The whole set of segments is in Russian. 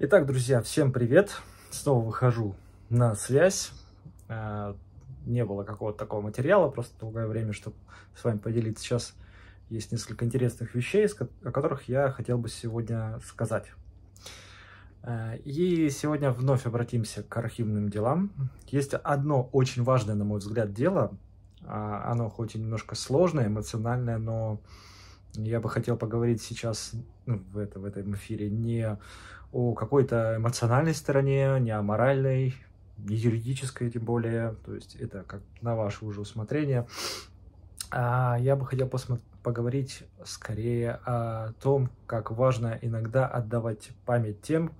Итак, друзья, всем привет! Снова выхожу на связь. Э, не было какого-то такого материала, просто долгое время, чтобы с вами поделиться. Сейчас есть несколько интересных вещей, о которых я хотел бы сегодня сказать. Э, и сегодня вновь обратимся к архивным делам. Есть одно очень важное, на мой взгляд, дело. А, оно хоть и немножко сложное, эмоциональное, но я бы хотел поговорить сейчас ну, в этом эфире не о какой-то эмоциональной стороне, не о моральной, не юридической тем более, то есть это как на ваше уже усмотрение. А я бы хотел поговорить скорее о том, как важно иногда отдавать память тем,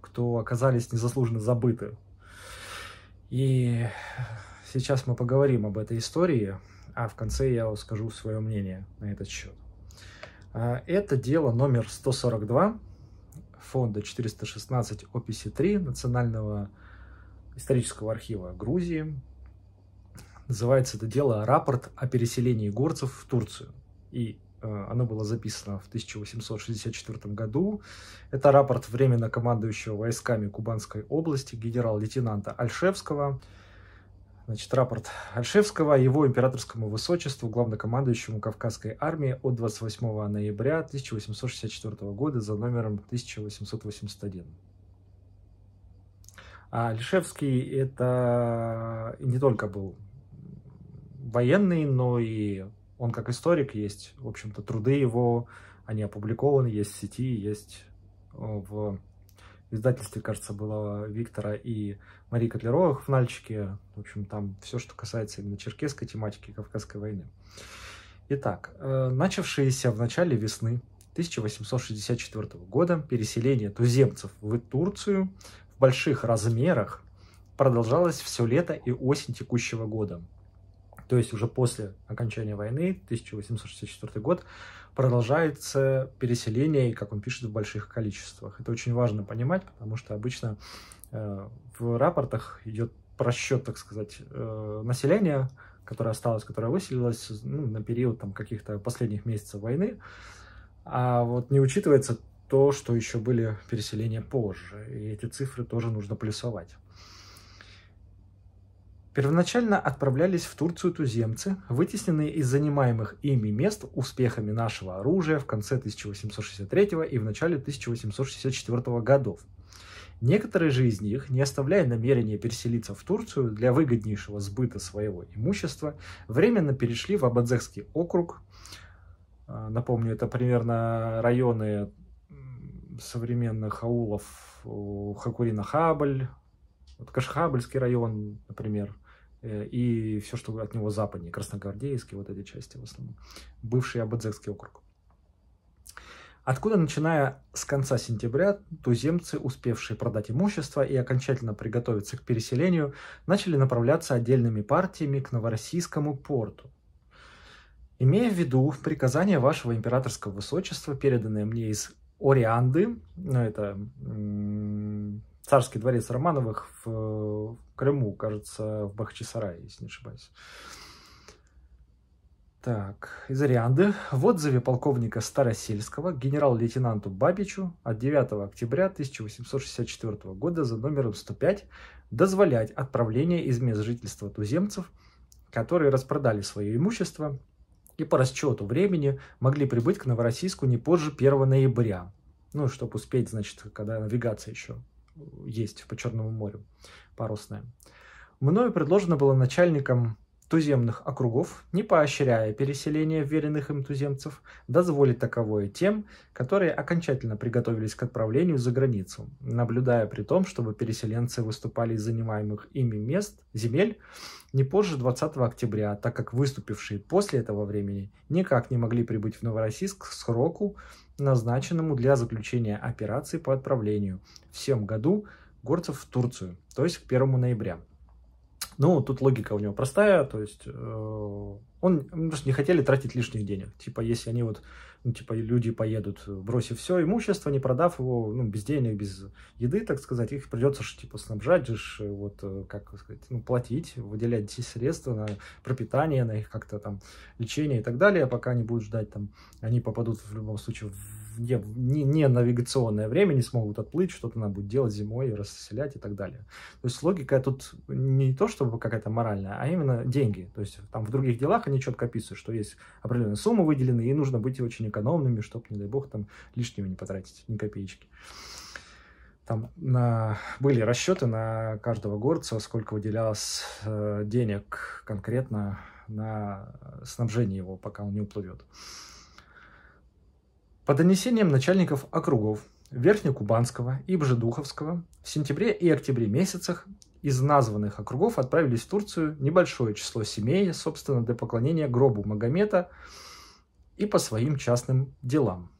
кто оказались незаслуженно забыты. И сейчас мы поговорим об этой истории, а в конце я скажу свое мнение на этот счет. А, это дело номер 142 фонда 416 ОПИСИ 3 Национального исторического архива Грузии. Называется это дело «Рапорт о переселении горцев в Турцию». И э, оно было записано в 1864 году. Это рапорт временно командующего войсками Кубанской области генерал-лейтенанта Альшевского, Значит, рапорт Альшевского его императорскому высочеству, главнокомандующему Кавказской армии от 28 ноября 1864 года за номером 1881. А Альшевский это не только был военный, но и он как историк есть, в общем-то, труды его, они опубликованы, есть в сети, есть э, в издательстве, кажется, было Виктора и Марии Котляровых в Нальчике. В общем, там все, что касается именно черкесской тематики Кавказской войны. Итак, э, начавшееся в начале весны 1864 года переселение туземцев в Турцию в больших размерах продолжалось все лето и осень текущего года. То есть уже после окончания войны, 1864 год, продолжается переселение, как он пишет, в больших количествах. Это очень важно понимать, потому что обычно э, в рапортах идет просчет, так сказать, э, населения, которое осталось, которое выселилось ну, на период там, каких-то последних месяцев войны, а вот не учитывается то, что еще были переселения позже, и эти цифры тоже нужно плюсовать. Первоначально отправлялись в Турцию туземцы, вытесненные из занимаемых ими мест успехами нашего оружия в конце 1863 и в начале 1864 годов. Некоторые же из них, не оставляя намерения переселиться в Турцию для выгоднейшего сбыта своего имущества, временно перешли в Абадзехский округ. А, напомню, это примерно районы современных аулов Хакурина-Хабль, вот Кашхабльский район, например. Э, и все, что от него западнее, Красногвардейский, вот эти части в основном, бывший Абадзекский округ. Откуда, начиная с конца сентября, туземцы, успевшие продать имущество и окончательно приготовиться к переселению, начали направляться отдельными партиями к Новороссийскому порту. Имея в виду приказание вашего императорского высочества, переданное мне из Орианды, ну это царский дворец Романовых в Крыму, кажется, в Бахчисарае, если не ошибаюсь. Так, из Арианды. В отзыве полковника Старосельского генерал-лейтенанту Бабичу от 9 октября 1864 года за номером 105 дозволять отправление из мест жительства туземцев, которые распродали свое имущество и по расчету времени могли прибыть к Новороссийску не позже 1 ноября. Ну, чтобы успеть, значит, когда навигация еще есть по Черному морю парусная. Мною предложено было начальником туземных округов, не поощряя переселение веренных им туземцев, дозволит таковое тем, которые окончательно приготовились к отправлению за границу, наблюдая при том, чтобы переселенцы выступали из занимаемых ими мест, земель, не позже 20 октября, так как выступившие после этого времени никак не могли прибыть в Новороссийск к сроку, назначенному для заключения операции по отправлению всем году горцев в Турцию, то есть к 1 ноября. Ну, тут логика у него простая, то есть э, он просто не хотели тратить лишних денег. Типа, если они вот, ну, типа, люди поедут, бросив все имущество, не продав его, ну, без денег, без еды, так сказать, их придется, типа, снабжать же, э, вот, э, как сказать, ну, платить, выделять средства на пропитание, на их как-то там лечение и так далее, пока они будут ждать там, они попадут в любом случае в не, не, не навигационное время, не смогут отплыть, что-то она будет делать зимой, расселять и так далее. То есть логика тут не то, чтобы какая-то моральная, а именно деньги. То есть там в других делах они четко описывают, что есть определенная сумма выделена, и нужно быть очень экономными, чтобы, не дай бог, там лишнего не потратить, ни копеечки там на, были расчеты на каждого горца, сколько выделялось э, денег конкретно на снабжение его, пока он не уплывет. По донесениям начальников округов Верхнекубанского и Бжедуховского в сентябре и октябре месяцах из названных округов отправились в Турцию небольшое число семей, собственно, для поклонения гробу Магомета и по своим частным делам.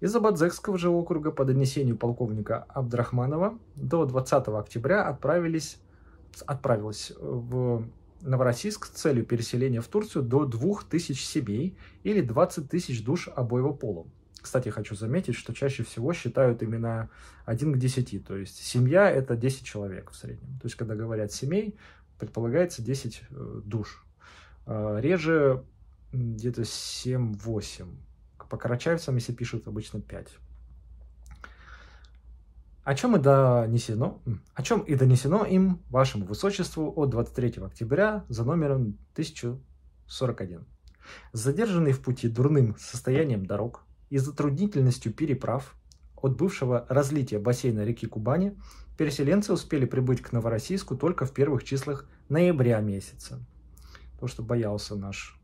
Из Абадзекского же округа по донесению полковника Абдрахманова до 20 октября отправились, отправилась в Новороссийск с целью переселения в Турцию до 2000 семей или 20 тысяч душ обоего пола. Кстати, хочу заметить, что чаще всего считают именно 1 к 10, то есть семья это 10 человек в среднем. То есть, когда говорят семей, предполагается 10 э, душ. А, реже где-то 7-8. По карачаевцам, если пишут, обычно 5 о чем и донесено, о чем и донесено им вашему высочеству от 23 октября за номером 1041. Задержанный в пути дурным состоянием дорог и затруднительностью переправ от бывшего разлития бассейна реки Кубани переселенцы успели прибыть к Новороссийску только в первых числах ноября месяца. То, что боялся наш,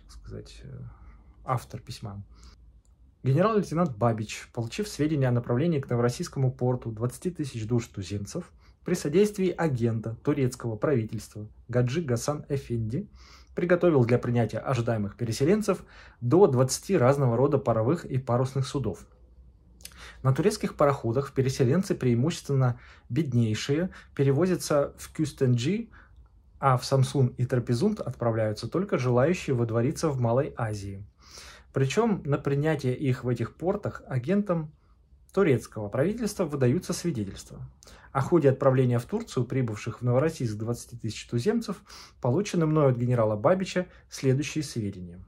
так сказать, э, автор письма. Генерал-лейтенант Бабич, получив сведения о направлении к Новороссийскому порту 20 тысяч душ туземцев, при содействии агента турецкого правительства Гаджи Гасан Эфенди приготовил для принятия ожидаемых переселенцев до 20 разного рода паровых и парусных судов. На турецких пароходах переселенцы, преимущественно беднейшие, перевозятся в Кюстенджи, а в Самсун и Трапезунд отправляются только желающие водвориться в Малой Азии – причем на принятие их в этих портах агентам турецкого правительства выдаются свидетельства. О ходе отправления в Турцию прибывших в Новороссийск 20 тысяч туземцев получены мною от генерала Бабича следующие сведения.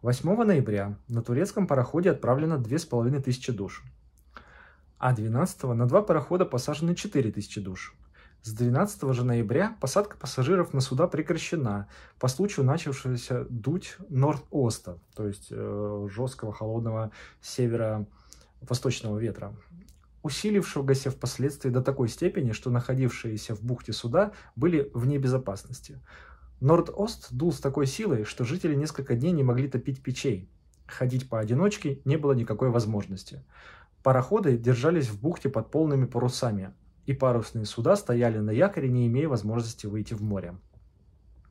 8 ноября на турецком пароходе отправлено 2500 душ, а 12 на два парохода посажены 4000 душ – с 12 же ноября посадка пассажиров на суда прекращена по случаю начавшегося дуть норд-оста, то есть э, жесткого холодного северо-восточного ветра, усилившегося впоследствии до такой степени, что находившиеся в бухте суда были вне безопасности. Норд-Ост дул с такой силой, что жители несколько дней не могли топить печей. Ходить поодиночке не было никакой возможности. Пароходы держались в бухте под полными парусами, и парусные суда стояли на якоре, не имея возможности выйти в море.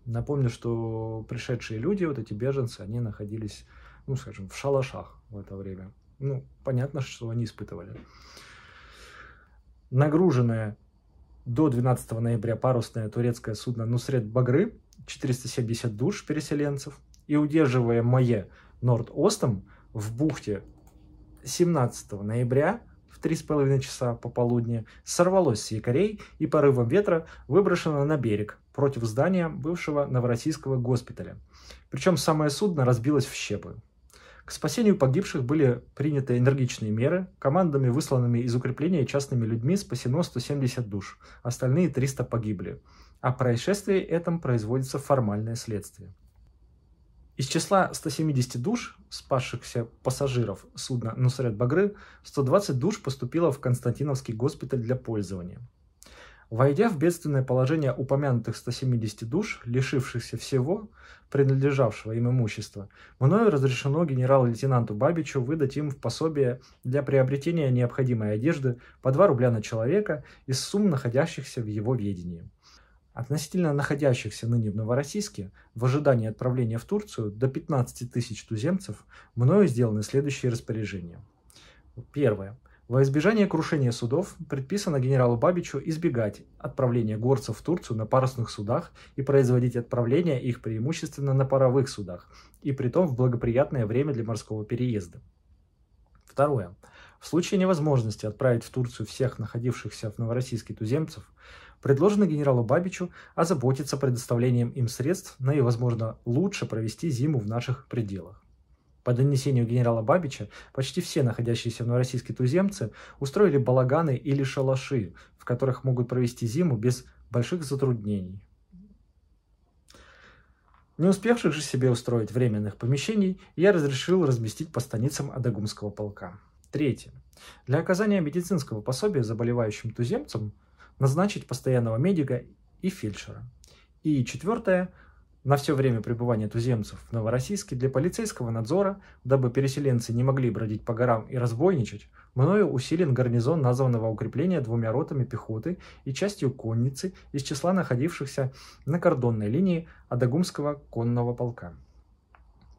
Напомню, что пришедшие люди, вот эти беженцы, они находились, ну, скажем, в шалашах в это время. Ну, понятно, что они испытывали. Нагруженное до 12 ноября парусное турецкое судно «Нусред Багры» 470 душ переселенцев и удерживая мое Норд-Остом в бухте 17 ноября в три с половиной часа пополудни сорвалось с якорей и порывом ветра выброшено на берег против здания бывшего Новороссийского госпиталя. Причем самое судно разбилось в щепы. К спасению погибших были приняты энергичные меры. Командами, высланными из укрепления частными людьми, спасено 170 душ. Остальные 300 погибли. О происшествии этом производится формальное следствие. Из числа 170 душ, спасшихся пассажиров судна Нусред Багры, 120 душ поступило в Константиновский госпиталь для пользования. Войдя в бедственное положение упомянутых 170 душ, лишившихся всего, принадлежавшего им имущества, мною разрешено генерал-лейтенанту Бабичу выдать им в пособие для приобретения необходимой одежды по 2 рубля на человека из сумм, находящихся в его ведении – Относительно находящихся ныне в Новороссийске в ожидании отправления в Турцию до 15 тысяч туземцев мною сделаны следующие распоряжения. Первое. Во избежание крушения судов предписано генералу Бабичу избегать отправления горцев в Турцию на парусных судах и производить отправления их преимущественно на паровых судах, и притом в благоприятное время для морского переезда. Второе. В случае невозможности отправить в Турцию всех находившихся в Новороссийске туземцев, предложено генералу Бабичу озаботиться предоставлением им средств, на ну и, возможно, лучше провести зиму в наших пределах. По донесению генерала Бабича, почти все находящиеся в Новороссийске туземцы устроили балаганы или шалаши, в которых могут провести зиму без больших затруднений. Не успевших же себе устроить временных помещений, я разрешил разместить по станицам Адагумского полка. Третье. Для оказания медицинского пособия заболевающим туземцам – назначить постоянного медика и фельдшера. И четвертое, на все время пребывания туземцев в Новороссийске для полицейского надзора, дабы переселенцы не могли бродить по горам и разбойничать, мною усилен гарнизон названного укрепления двумя ротами пехоты и частью конницы из числа находившихся на кордонной линии Адагумского конного полка.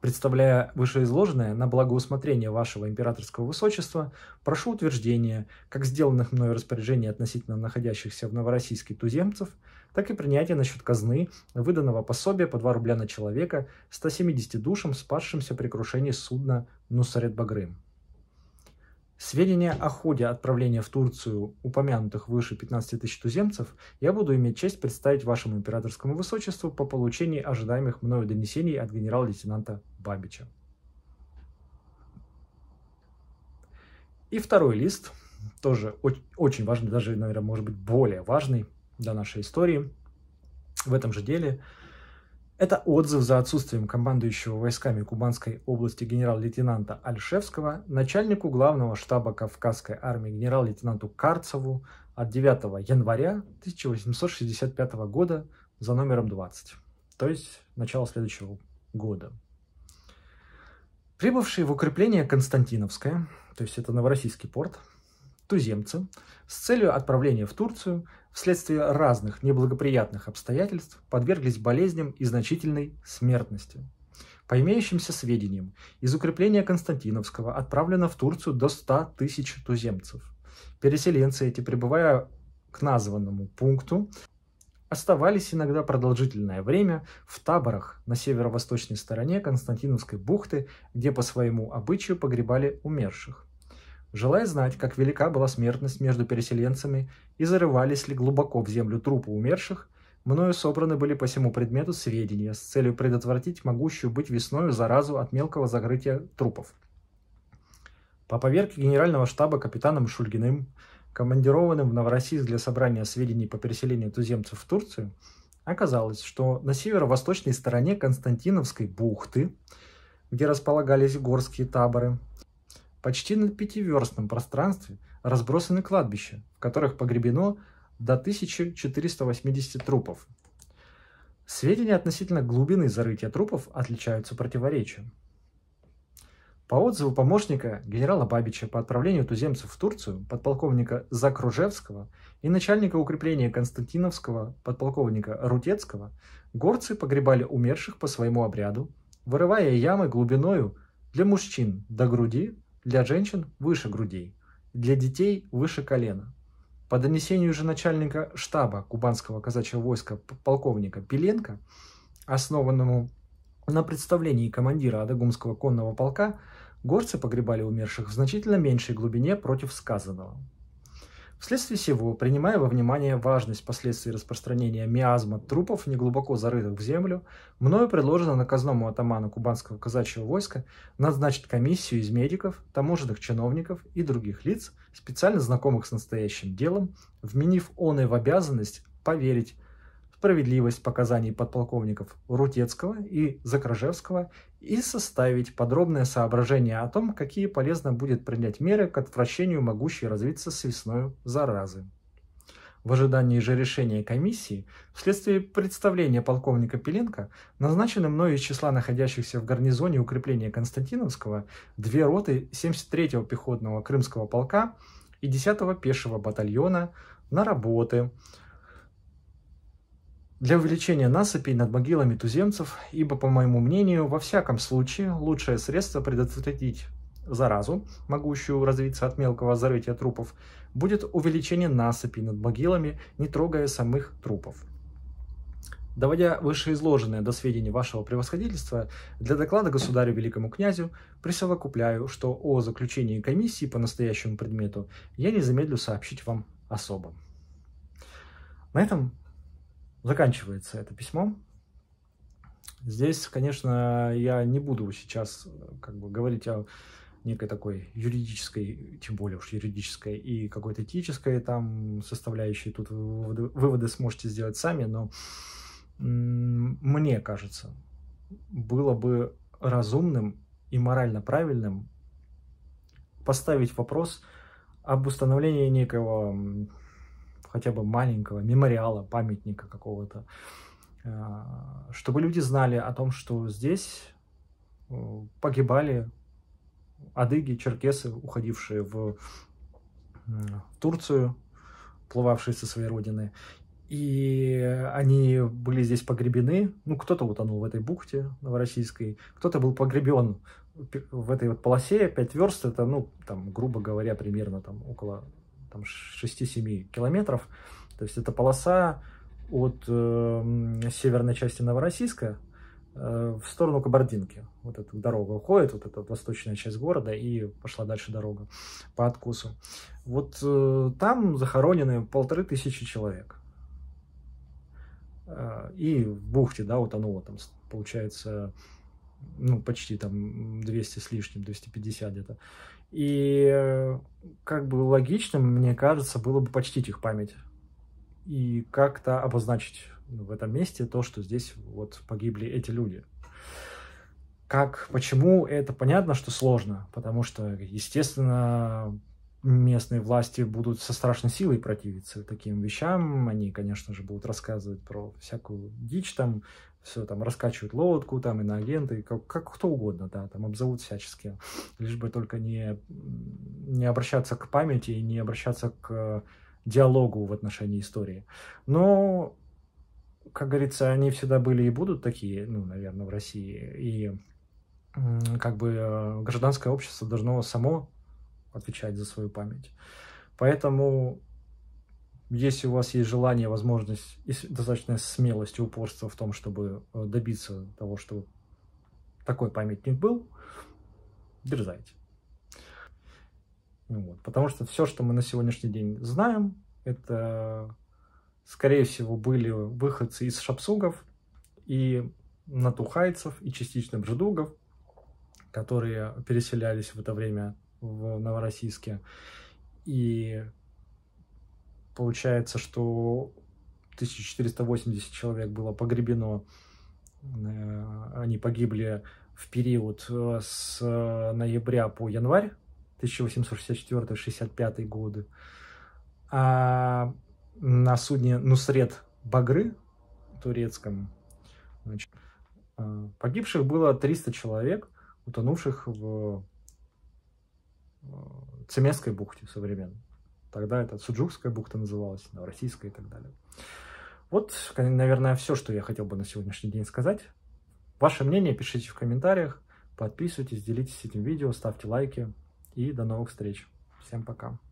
Представляя вышеизложенное на благоусмотрение вашего императорского высочества, прошу утверждения как сделанных мною распоряжений относительно находящихся в Новороссийске туземцев, так и принятия насчет казны выданного пособия по 2 рубля на человека 170 душам, спасшимся при крушении судна Нусарет Багрым. Сведения о ходе отправления в Турцию упомянутых выше 15 тысяч туземцев я буду иметь честь представить вашему императорскому высочеству по получении ожидаемых мною донесений от генерал-лейтенанта Бабича. И второй лист, тоже очень важный, даже, наверное, может быть, более важный для нашей истории. В этом же деле это отзыв за отсутствием командующего войсками Кубанской области генерал-лейтенанта Альшевского начальнику главного штаба Кавказской армии генерал-лейтенанту Карцеву от 9 января 1865 года за номером 20, то есть начало следующего года. Прибывшие в укрепление Константиновское, то есть это Новороссийский порт, туземцы с целью отправления в Турцию вследствие разных неблагоприятных обстоятельств подверглись болезням и значительной смертности. По имеющимся сведениям, из укрепления Константиновского отправлено в Турцию до 100 тысяч туземцев. Переселенцы эти, прибывая к названному пункту, оставались иногда продолжительное время в таборах на северо-восточной стороне Константиновской бухты, где по своему обычаю погребали умерших желая знать, как велика была смертность между переселенцами и зарывались ли глубоко в землю трупы умерших, мною собраны были по всему предмету сведения с целью предотвратить могущую быть весною заразу от мелкого загрытия трупов. По поверке генерального штаба капитаном Шульгиным, командированным в Новороссийск для собрания сведений по переселению туземцев в Турцию, оказалось, что на северо-восточной стороне Константиновской бухты, где располагались горские таборы, Почти на пятиверстном пространстве разбросаны кладбища, в которых погребено до 1480 трупов. Сведения относительно глубины зарытия трупов отличаются противоречием. По отзыву помощника генерала Бабича по отправлению туземцев в Турцию, подполковника Закружевского и начальника укрепления Константиновского подполковника Рутецкого, горцы погребали умерших по своему обряду, вырывая ямы глубиною для мужчин до груди, для женщин выше грудей, для детей выше колена. По донесению же начальника штаба кубанского казачьего войска полковника Пеленко, основанному на представлении командира Адагумского конного полка, горцы погребали умерших в значительно меньшей глубине против сказанного. Вследствие всего, принимая во внимание важность последствий распространения миазма трупов, неглубоко зарытых в землю, мною предложено наказному атаману кубанского казачьего войска назначить комиссию из медиков, таможенных чиновников и других лиц, специально знакомых с настоящим делом, вменив он и в обязанность поверить справедливость показаний подполковников Рутецкого и Закражевского и составить подробное соображение о том, какие полезно будет принять меры к отвращению могущей развиться свистной заразы. В ожидании же решения комиссии, вследствие представления полковника Пеленко, назначены мною из числа находящихся в гарнизоне укрепления Константиновского две роты 73-го пехотного Крымского полка и 10-го пешего батальона на работы – для увеличения насыпей над могилами туземцев, ибо, по моему мнению, во всяком случае лучшее средство предотвратить заразу, могущую развиться от мелкого зарытия трупов, будет увеличение насыпей над могилами, не трогая самых трупов. Доводя вышеизложенное до сведения вашего превосходительства, для доклада государю великому князю присовокупляю, что о заключении комиссии по настоящему предмету я не замедлю сообщить вам особо. На этом Заканчивается это письмо. Здесь, конечно, я не буду сейчас э, как бы, говорить о некой такой юридической, тем более уж юридической и какой-то этической там составляющей. Тут выводы, выводы сможете сделать сами, но мне кажется, было бы разумным и морально правильным поставить вопрос об установлении некого хотя бы маленького мемориала, памятника какого-то, э, чтобы люди знали о том, что здесь э, погибали адыги, черкесы, уходившие в Турцию, плывавшие со своей родины. И они были здесь погребены. Ну, кто-то утонул в этой бухте новороссийской, кто-то был погребен в этой вот полосе 5 верст. Это, ну, там, грубо говоря, примерно там около там 6-7 километров. То есть это полоса от э, северной части Новороссийска э, в сторону Кабардинки. Вот эта дорога уходит, вот эта восточная часть города, и пошла дальше дорога по откусу. Вот э, там захоронены полторы тысячи человек. Э, и в бухте, да, утонуло там, получается, ну, почти там 200 с лишним, 250 где-то. И э, как бы логичным, мне кажется, было бы почтить их память и как-то обозначить в этом месте то, что здесь вот погибли эти люди. Как, почему, это понятно, что сложно, потому что, естественно, местные власти будут со страшной силой противиться таким вещам. Они, конечно же, будут рассказывать про всякую дичь там, все там раскачивают лодку, там иноагенты, как, как кто угодно, да, там обзовут всячески. Лишь бы только не, не обращаться к памяти и не обращаться к диалогу в отношении истории. Но, как говорится, они всегда были и будут такие, ну, наверное, в России. И как бы э, гражданское общество должно само отвечать за свою память. Поэтому, если у вас есть желание, возможность и достаточная смелость и упорство в том, чтобы э, добиться того, чтобы такой памятник был, дерзайте. Ну вот. Потому что все, что мы на сегодняшний день знаем, это, скорее всего, были выходцы из шапсугов и натухайцев, и частично бжедугов, которые переселялись в это время в Новороссийске. И получается, что 1480 человек было погребено. Э, они погибли в период э, с э, ноября по январь 1864-65 годы. А на судне Нусред Багры турецком значит, погибших было 300 человек, утонувших в Э, Цемесской бухте современной. Тогда это Суджукская бухта называлась, Российская и так далее. Вот, наверное, все, что я хотел бы на сегодняшний день сказать. Ваше мнение пишите в комментариях, подписывайтесь, делитесь этим видео, ставьте лайки и до новых встреч. Всем пока.